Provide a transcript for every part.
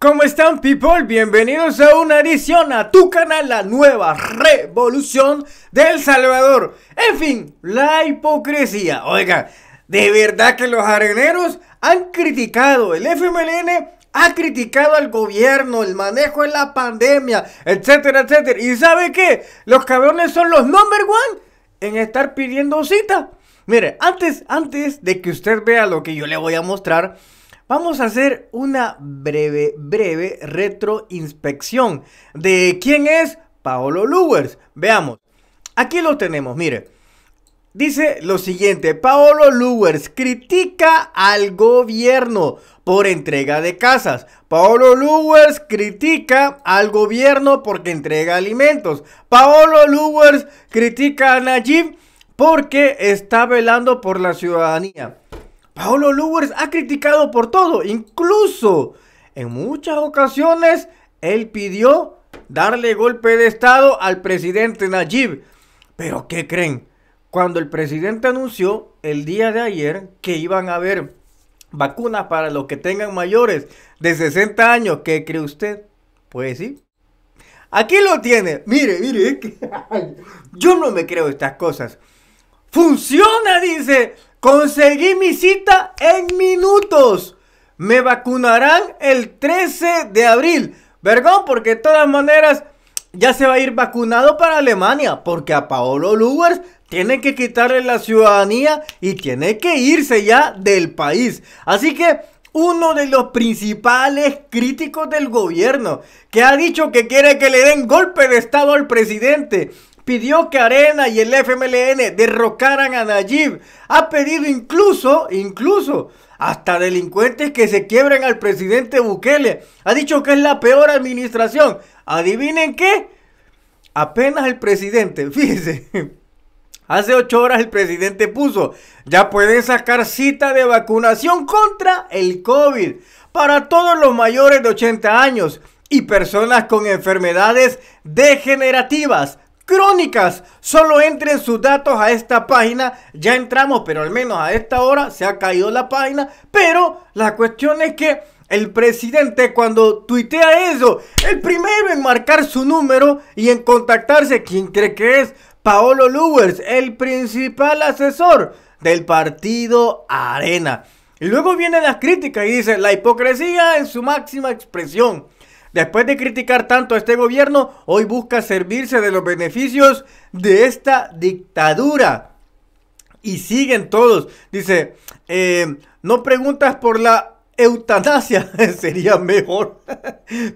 ¿Cómo están people? Bienvenidos a una edición a tu canal, la nueva revolución del Salvador. En fin, la hipocresía. Oiga, de verdad que los areneros han criticado el FMLN ha criticado al gobierno, el manejo de la pandemia, etcétera, etcétera. ¿Y sabe qué? Los cabrones son los number one en estar pidiendo cita. Mire, antes, antes de que usted vea lo que yo le voy a mostrar, vamos a hacer una breve, breve retroinspección de quién es Paolo Luers. Veamos, aquí lo tenemos, mire. Dice lo siguiente, Paolo Luwers critica al gobierno por entrega de casas. Paolo Luers critica al gobierno porque entrega alimentos. Paolo Luers critica a Najib porque está velando por la ciudadanía. Paolo Lewis ha criticado por todo, incluso en muchas ocasiones él pidió darle golpe de Estado al presidente Najib. Pero ¿qué creen? Cuando el presidente anunció el día de ayer que iban a haber vacunas para los que tengan mayores de 60 años, ¿qué cree usted? Pues sí. Aquí lo tiene. Mire, mire, yo no me creo estas cosas. Funciona, dice. Conseguí mi cita en minutos. Me vacunarán el 13 de abril. Vergón, porque de todas maneras ya se va a ir vacunado para Alemania, porque a Paolo Lugers tiene que quitarle la ciudadanía y tiene que irse ya del país. Así que uno de los principales críticos del gobierno, que ha dicho que quiere que le den golpe de Estado al presidente, pidió que Arena y el FMLN derrocaran a Nayib. Ha pedido incluso, incluso, hasta delincuentes que se quiebren al presidente Bukele. Ha dicho que es la peor administración. Adivinen qué. Apenas el presidente, fíjense, Hace ocho horas el presidente puso, ya pueden sacar cita de vacunación contra el COVID para todos los mayores de 80 años y personas con enfermedades degenerativas crónicas. Solo entren sus datos a esta página. Ya entramos, pero al menos a esta hora se ha caído la página. Pero la cuestión es que el presidente cuando tuitea eso, el primero en marcar su número y en contactarse, ¿quién cree que es? Paolo Luwers, el principal asesor del partido Arena. Y luego vienen las críticas y dice la hipocresía en su máxima expresión. Después de criticar tanto a este gobierno, hoy busca servirse de los beneficios de esta dictadura. Y siguen todos. Dice, eh, no preguntas por la eutanasia sería mejor.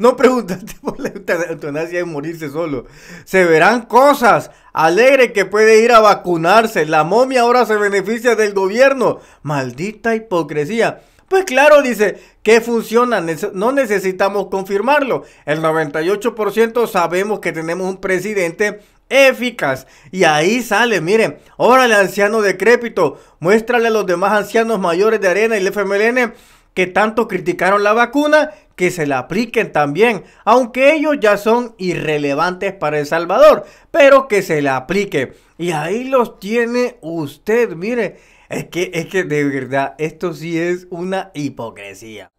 no preguntas por la eutanasia y morirse solo. Se verán cosas. Alegre que puede ir a vacunarse. La momia ahora se beneficia del gobierno. Maldita hipocresía. Pues claro, dice, que funciona, no necesitamos confirmarlo. El 98% sabemos que tenemos un presidente eficaz. Y ahí sale, miren, órale anciano decrépito, muéstrale a los demás ancianos mayores de arena y el FMLN que tanto criticaron la vacuna, que se la apliquen también, aunque ellos ya son irrelevantes para El Salvador, pero que se la aplique. Y ahí los tiene usted, mire, es que, es que de verdad, esto sí es una hipocresía.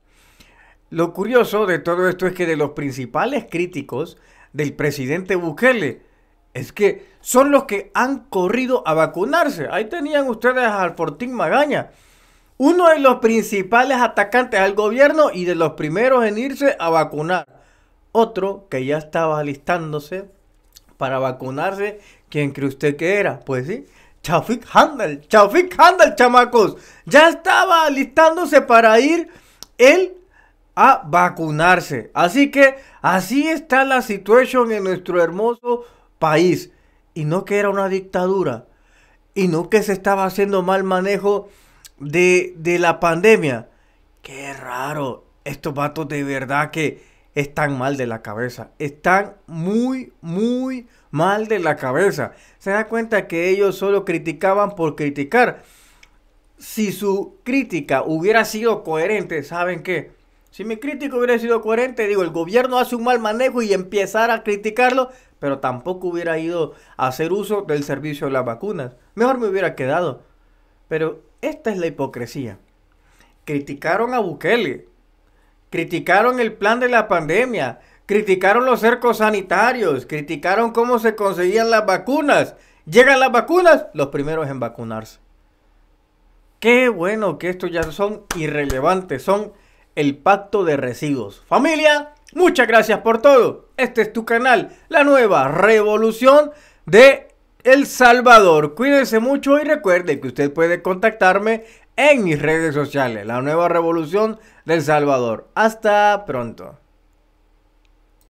Lo curioso de todo esto es que de los principales críticos del presidente Bukele, es que son los que han corrido a vacunarse. Ahí tenían ustedes al Fortín Magaña. Uno de los principales atacantes al gobierno y de los primeros en irse a vacunar. Otro que ya estaba alistándose para vacunarse, quien cree usted que era. Pues sí, Chafik Handel, Chafik Handel, chamacos, ya estaba listándose para ir él a vacunarse. Así que así está la situación en nuestro hermoso país. Y no que era una dictadura, y no que se estaba haciendo mal manejo de, de la pandemia. Qué raro, estos vatos de verdad que están mal de la cabeza. Están muy, muy mal de la cabeza. Se da cuenta que ellos solo criticaban por criticar. Si su crítica hubiera sido coherente, ¿saben qué? Si mi crítica hubiera sido coherente, digo, el gobierno hace un mal manejo y empezar a criticarlo, pero tampoco hubiera ido a hacer uso del servicio de las vacunas. Mejor me hubiera quedado. Pero esta es la hipocresía. Criticaron a Bukele, criticaron el plan de la pandemia, criticaron los cercos sanitarios, criticaron cómo se conseguían las vacunas. Llegan las vacunas, los primeros en vacunarse. Qué bueno que estos ya son irrelevantes, son el pacto de residuos. Familia, muchas gracias por todo. Este es tu canal, la nueva revolución de El Salvador. Cuídense mucho y recuerde que usted puede contactarme en mis redes sociales. La nueva revolución del Salvador. Hasta pronto.